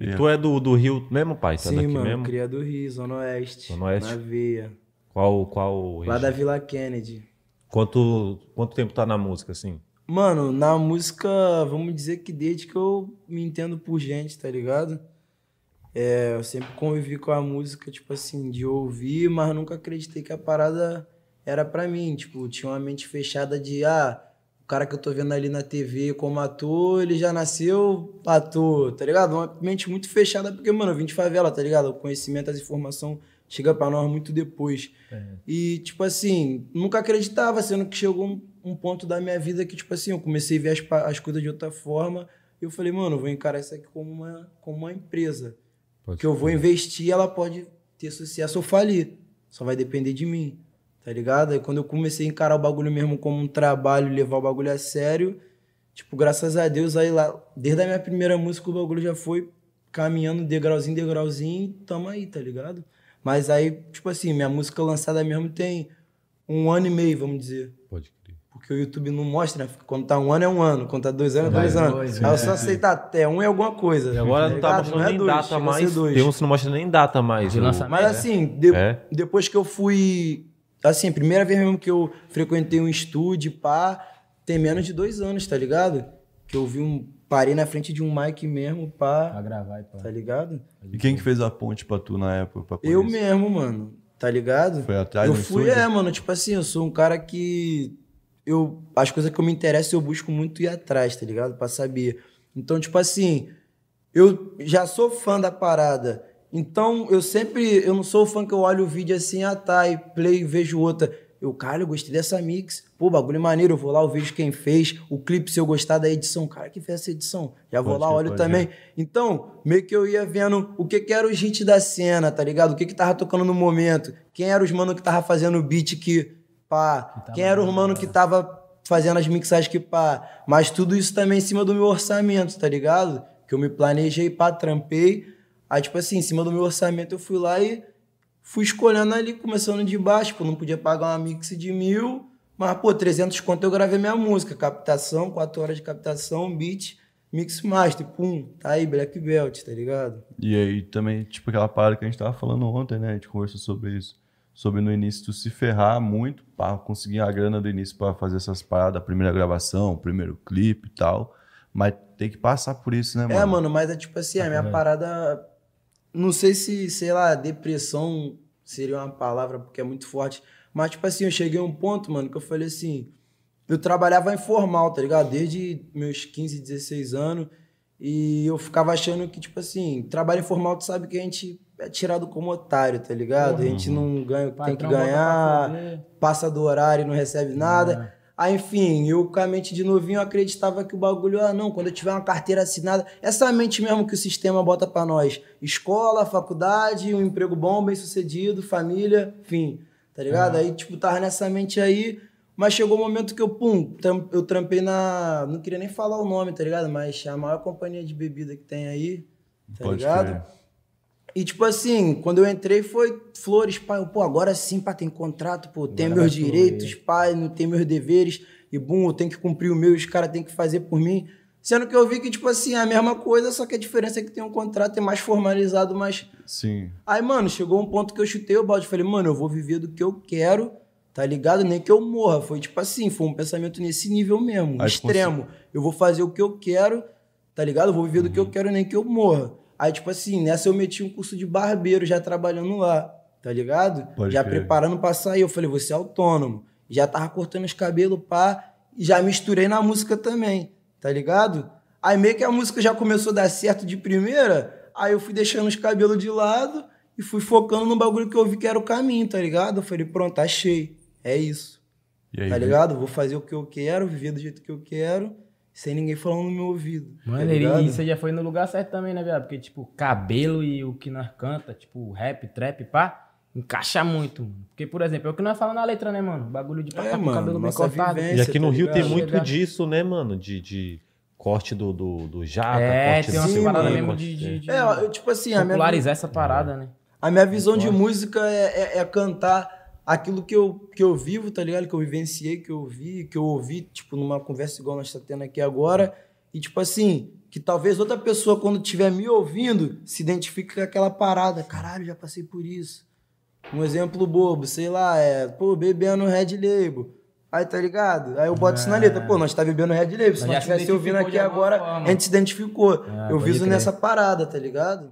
Yeah. É. Tu é do, do Rio mesmo, pai? Tu é Sim, é mano, mesmo? cria do Rio, Zona Oeste. Zona Oeste. Na veia. Qual, qual Lá da Vila Kennedy. Quanto, quanto tempo tá na música, assim? Mano, na música, vamos dizer que desde que eu me entendo por gente, tá ligado? É, eu sempre convivi com a música, tipo assim, de ouvir, mas nunca acreditei que a parada era para mim. Tipo, tinha uma mente fechada de, ah, cara que eu tô vendo ali na TV como ator, ele já nasceu ator, tá ligado? Uma mente muito fechada, porque, mano, eu vim de favela, tá ligado? O conhecimento, as informações chega para nós muito depois. É. E, tipo assim, nunca acreditava, sendo que chegou um, um, ponto da minha vida que, tipo assim, eu comecei a ver as, as coisas de outra forma. E eu falei, mano, eu vou encarar isso aqui como uma, como uma empresa. Pode que ser. eu vou investir, ela pode ter sucesso ou falir. Só vai depender de mim tá ligado? Aí quando eu comecei a encarar o bagulho mesmo como um trabalho, levar o bagulho a sério, tipo, graças a Deus, aí lá, desde a minha primeira música, o bagulho já foi caminhando degrauzinho, degrauzinho, tamo aí, tá ligado? Mas aí, tipo assim, minha música lançada mesmo tem um ano e meio, vamos dizer. Pode crer. Porque o YouTube não mostra, né? Quando tá um ano é um ano, quando tá dois anos é, é dois, anos. Dois, aí eu é. só aceitar tá até um é alguma coisa. E agora tá não tá mostrando é nem é dois, data mais. Tem uns que não mostra nem data mais. De lançamento, Mas né? assim, de, é? depois que eu fui Assim, a primeira vez mesmo que eu frequentei um estúdio, pá, tem menos de dois anos, tá ligado? Que eu vi um. Parei na frente de um mic mesmo, pá. Pra gravar e pá. Tá ligado? E quem que fez a ponte pra tu na época? eu isso? mesmo, mano. Tá ligado? Foi atrás Eu fui, estúdio? é, mano. Tipo assim, eu sou um cara que. Eu, as coisas que eu me interesso, eu busco muito ir atrás, tá ligado? Pra saber. Então, tipo assim, eu já sou fã da parada. Então, eu sempre. Eu não sou fã que eu olho o vídeo assim, ah tá, e play, vejo outra. Eu, cara, eu gostei dessa mix. Pô, bagulho maneiro, eu vou lá, eu vejo quem fez. O clipe, se eu gostar da edição, cara, que fez essa edição? Já vou pode lá, olho também. Ir. Então, meio que eu ia vendo o que, que era o hit da cena, tá ligado? O que que tava tocando no momento. Quem era os mano que tava fazendo o beat que, pá. Que quem era o mano cara. que tava fazendo as mixagens que, pá. Mas tudo isso também em cima do meu orçamento, tá ligado? Que eu me planejei, pá, trampei Aí, tipo assim, em cima do meu orçamento, eu fui lá e fui escolhendo ali, começando de baixo, pô, não podia pagar uma mix de mil, mas, pô, 300 conto eu gravei minha música, captação, 4 horas de captação, beat, mix master, pum, tá aí, black belt, tá ligado? E aí também, tipo, aquela parada que a gente tava falando ontem, né, a gente conversou sobre isso, sobre no início tu se ferrar muito para conseguir a grana do início para fazer essas paradas, a primeira gravação, o primeiro clipe e tal, mas tem que passar por isso, né, é, mano? É, mano, mas é tipo assim, a minha parada não sei se, sei lá, depressão seria uma palavra porque é muito forte. Mas, tipo assim, eu cheguei a um ponto, mano, que eu falei assim. Eu trabalhava informal, tá ligado? Desde meus 15, 16 anos. E eu ficava achando que, tipo assim, trabalho informal, tu sabe que a gente é tirado como otário, tá ligado? Uhum. A gente não ganha o que tem que ganhar, passa do horário e não recebe nada. Uhum. Aí, ah, enfim, eu com a mente de novinho acreditava que o bagulho, ah, não, quando eu tiver uma carteira assinada, essa é mente mesmo que o sistema bota para nós. Escola, faculdade, um emprego bom, bem sucedido, família, enfim, tá ligado? Aí, tipo, tava nessa mente aí, mas chegou o um momento que eu, pum, eu trampei na. Não queria nem falar o nome, tá ligado? Mas a maior companhia de bebida que tem aí, tá Pode ligado? E, tipo assim, quando eu entrei foi flores, pai, pô, agora sim, pá, tem contrato, pô, tem meus direitos, pai, não tem meus deveres, e bum, eu tenho que cumprir o meu, os caras têm que fazer por mim. Sendo que eu vi que, tipo assim, é a mesma coisa, só que a diferença é que tem um contrato, é mais formalizado, mas. Sim. Aí, mano, chegou um ponto que eu chutei o balde. Falei, mano, eu vou viver do que eu quero, tá ligado? Nem que eu morra. Foi tipo assim, foi um pensamento nesse nível mesmo, Aí extremo. Eu vou fazer o que eu quero, tá ligado? Eu vou viver uhum. do que eu uhum. quero, nem que eu morra. Aí, tipo assim, nessa eu meti um curso de barbeiro já trabalhando lá, tá ligado? Pode já crer. preparando pra sair. Eu falei, você é autônomo. Já tava cortando os cabelos, pá. E já misturei na música também, tá ligado? Aí meio que a música já começou a dar certo de primeira. Aí eu fui deixando os cabelos de lado e fui focando no bagulho que eu vi que era o caminho, tá ligado? Eu falei, pronto, achei. É isso. Aí, tá ligado? Vou fazer o que eu quero, viver do jeito que eu quero sem ninguém falando no meu ouvido. Mano, tá e você já foi no lugar certo também, né, viado? Porque, tipo, cabelo e o que nós canta, tipo, rap, trap, pá, encaixa muito, mano. Porque, por exemplo, é o que nós falamos na letra, né, mano? Bagulho de é, passar é, mano, cabelo bem cortado. E aqui no tá Rio ligado? tem muito disso, né, mano? De, de corte do, do, do jaca, é, corte tem uma parada mesmo de, de, de, É, eu, tipo assim... Popularizar minha... essa parada, é. né? A minha visão de música é, é, é cantar aquilo que eu, que eu vivo, tá ligado? Que eu vivenciei, que eu vi, que eu ouvi, tipo, numa conversa igual nós estamos tá tendo aqui agora. E, tipo assim, que talvez outra pessoa, quando estiver me ouvindo, se identifique com aquela parada. Caralho, já passei por isso. Um exemplo bobo, sei lá, é, pô, bebendo Red Label. Aí, tá ligado? Aí eu boto é. sinaleta, pô, nós tá bebendo Red Label. Se nós estivesse ouvindo aqui agora, forma. a gente se identificou. É, eu viso crer. nessa parada, tá ligado?